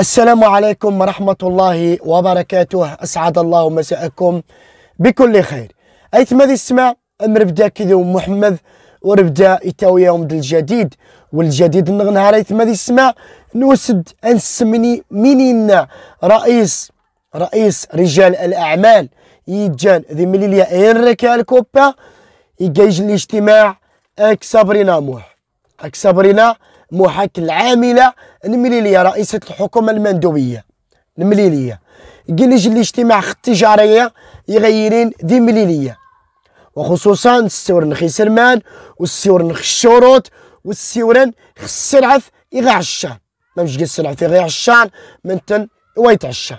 السلام عليكم ورحمة الله وبركاته أسعد الله مساءكم بكل خير أيثما ذي السماع أمر بدا كذو محمد وربدا يتاوي يوم الجديد والجديد نهار أيثما ذي السماء نوسد أنسمني منين رئيس رئيس رجال الأعمال يجان ذي مليليا إنركا الكوبا يجيج الاجتماع أك موح أك صبرنا محاك العامله المليليه رئيسه الحكومه المندوبيه المليليه قال اجتماع الاجتماع التجاريه يغيرين دي مليليه وخصوصا سرمان خيسرمان والسورن الشروط والسورن السرعف يغيع الشان ما مش السلعف يغيع الشان منتن ويت عشان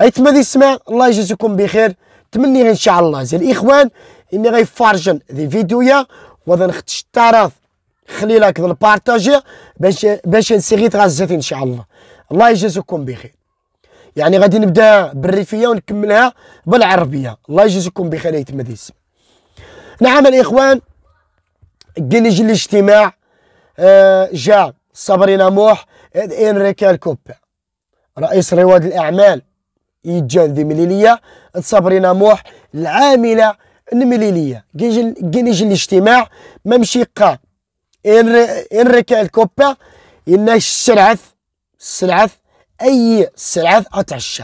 ايتما ذي السماء الله يجزيكم بخير تمني ان شاء الله زي الاخوان اني غيفارجن ذي فيديويا وذا نختش التعرض خلي لايك البارتاجي باش باش نسيري تغزت ان شاء الله الله يجازيكم بخير يعني غادي نبدا بالريفيه ونكملها بالعربيه الله يجازيكم بخير يتمديس نعم الاخوان كنجي الاجتماع آه جاء صبرينا موح انريكا الكوبا رئيس رواد الاعمال يجان ذي مليليه صبرينا موح العامله المليليه كنجي الاجتماع ما مشي قا الركع الكوبا ان السلعث السلعث أي سلعث أتعشى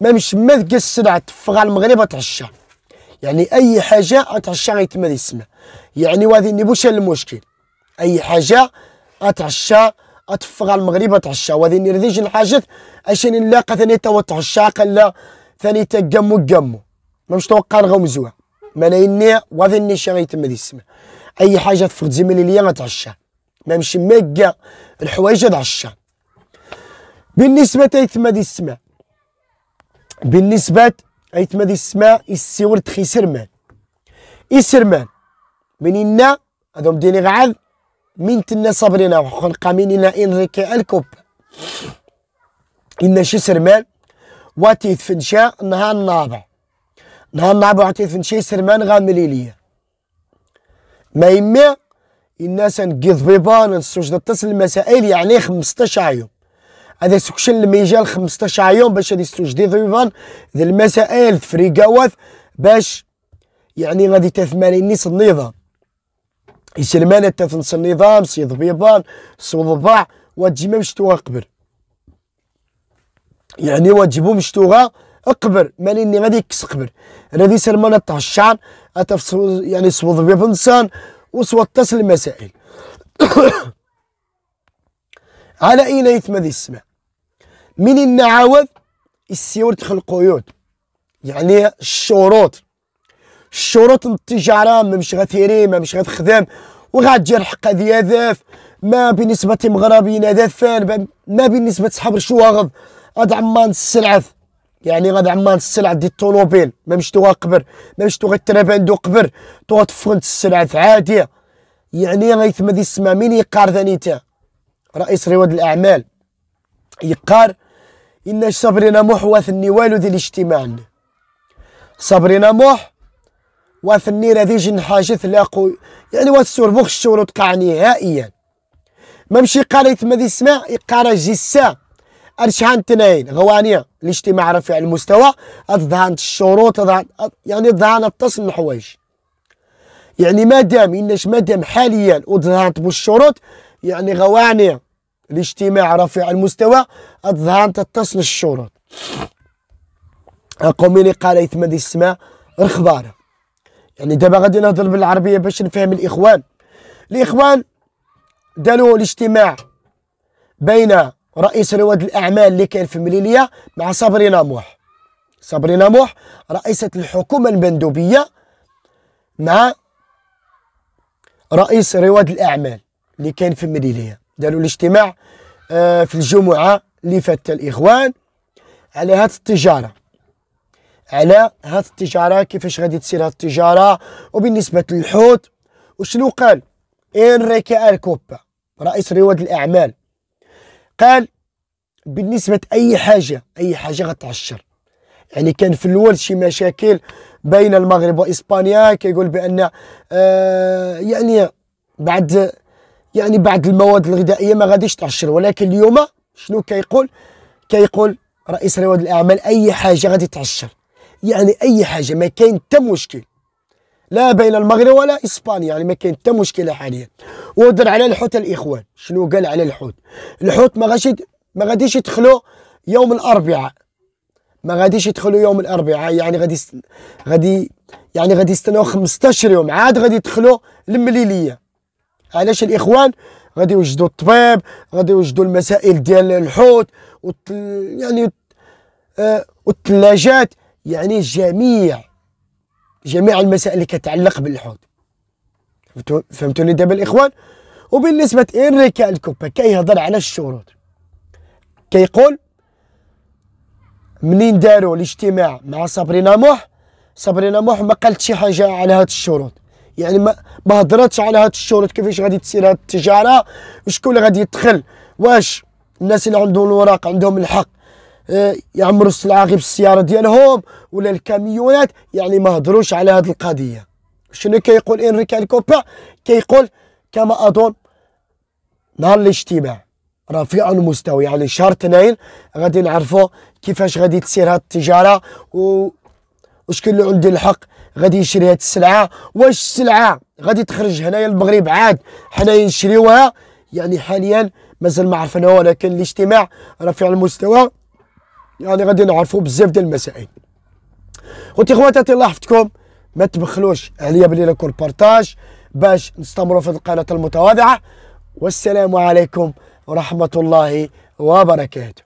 ما مش مذق السلعث في المغرب أتعشى يعني أي حاجة أتعشى غيتما يسمى يعني وهذه نبوش المشكل أي حاجة أتعشى أتفغى المغرب أتعشى وهذه نرذيج الحاجة أشان نلاقى ثاني تو تعشى قال ثاني تقمو قمو ما مش توقع نغمزوها ما نيني وهذه النشا غيتما يسمى اي حاجه تفرض زميلي ليا غنتعشى ما نمشي ميكا الحوايج تعشى بالنسبه ايتما دي السماء بالنسبه ايتما دي السماء السيور تخي سرمان من منينا هادو مديني غعاد من تنا صبرنا وخلق منينا إنريكي الكوب إن شي سرمان واتي فنشا نهار نابع نهار النابع واتيت فنشا سرمان غاملي ليا ما يما الناس نقيض بيبان نسوج تتصل المسائل يعني 15 يوم هذا سكشن يجي 15 يوم باش هذه يستوجدي ضيفان ذي المسائل تفريقاوات باش يعني غادي تثماني نص النظام يسلمان تثنس النظام سيد بيبان صوضباع واتجي ما مشتوها قبل يعني واتجيبو مشتوها اقبر مالي غاديك اقبر الذي سلمان الشعر اتف يعني صوت بفنسان وصوت المسائل على اين يتم ذي السماء من النعاوذ السيور القيود يعني الشروط الشروط التجاره ما مش غتيري ما مش غتخدم وغاتجي الحق ديال ذاف ما بالنسبه هذا فان ما بالنسبه صحاب الشواغض هذا عمان السلعث يعني غاد عمان السلعه ديال الطوموبيل ما مشتو قبر ما مشتوها التراباندو قبر تو تفرنت السلعه عاديه يعني غيتما دي السما مين يقار ثاني تا رئيس رواد الاعمال يقار ان صبرنا موح وثني والو ديال الاجتماع صبرنا موح وثني راه حاجه لاقو يعني واتسور بوخ الشور وتقع نهائيا ما مشي قال يتما دي السما يقار جي الساعه أرشحان تنين غوانية الاجتماع رفع المستوى أذهان الشروط أذهان يعني أذهان التصل الحوايج يعني مادام إنش مادام حاليا أذهانت بالشروط يعني غوانية الاجتماع رفع المستوى أذهانت التصل الشروط أقوميني قال ذي السماء الخبارة يعني دابا غادي نهضر بالعربية باش نفهم الإخوان الإخوان داروا الاجتماع بين رئيس رواد الاعمال اللي كاين في مليليه مع صابرينا موح صابرينا موح رئيسه الحكومه المندوبيه مع رئيس رواد الاعمال اللي كان في مليليه داروا الاجتماع آه، في الجمعه اللي فاتت الاخوان على هات التجاره على هات التجاره كيفاش غادي تصير هات التجاره وبالنسبه للحوت وشنو قال انريكي الكوبا رئيس رواد الاعمال قال بالنسبه اي حاجه اي حاجه غتعشر يعني كان في الاول شي مشاكل بين المغرب واسبانيا كيقول بان آه يعني بعد يعني بعد المواد الغذائيه ما غاديش تعشر ولكن اليوم شنو كيقول كيقول رئيس رواد الاعمال اي حاجه غادي تعشر يعني اي حاجه ما كاين حتى مشكل لا بين المغرب ولا اسبانيا يعني ما كاين حتى مشكله حاليا ودر على الحوت الاخوان شنو قال على الحوت الحوت ما غاديش ما غاديش يدخلوا يوم الاربعاء ما غاديش يدخلوا يوم الاربعاء يعني غادي غادي يعني غادي يستناو 15 يوم عاد غادي يدخلوا المليليه علاش الاخوان غادي يوجدوا الطبيب غادي يوجدوا المسائل ديال الحوت وت... يعني آه والثلاجات يعني جميع جميع المسائل اللي كتعلق بالحوض فهمتوني دابا الاخوان وبالنسبه انريكا الكوبا كيهضر على الشروط كيقول منين داروا الاجتماع مع صابرينا موح صابرينا موح ما قالت شي حاجه على هاد الشروط يعني ما ما هضرتش على هاد الشروط كيفاش غادي تصير هاد التجاره وشكون اللي غادي يدخل واش الناس اللي عندهم الوراق عندهم الحق آه، يعمروا السلعه غير بالسياره ديالهم ولا الكاميونات يعني ما هضروش على هذه القضيه شنو كيقول انريكا الكوبا كيقول كما اظن نهار الاجتماع رفيع المستوى يعني شهر اثنين غادي نعرفوا كيفاش غادي تسير هاد التجاره و وشكون اللي عنده الحق غادي يشري هاد السلعه واش السلعه غادي تخرج هنايا المغرب عاد حنايا نشريوها يعني حاليا مازال ما عرفناها ولكن الاجتماع رفيع المستوى يعني غادي نعرفوا بزاف ديال المسائل خوتي خواتاتي الله يحفظكم ما تبخلوش عليا بلي لكم البارطاج باش نستمروا في القناه المتواضعه والسلام عليكم ورحمه الله وبركاته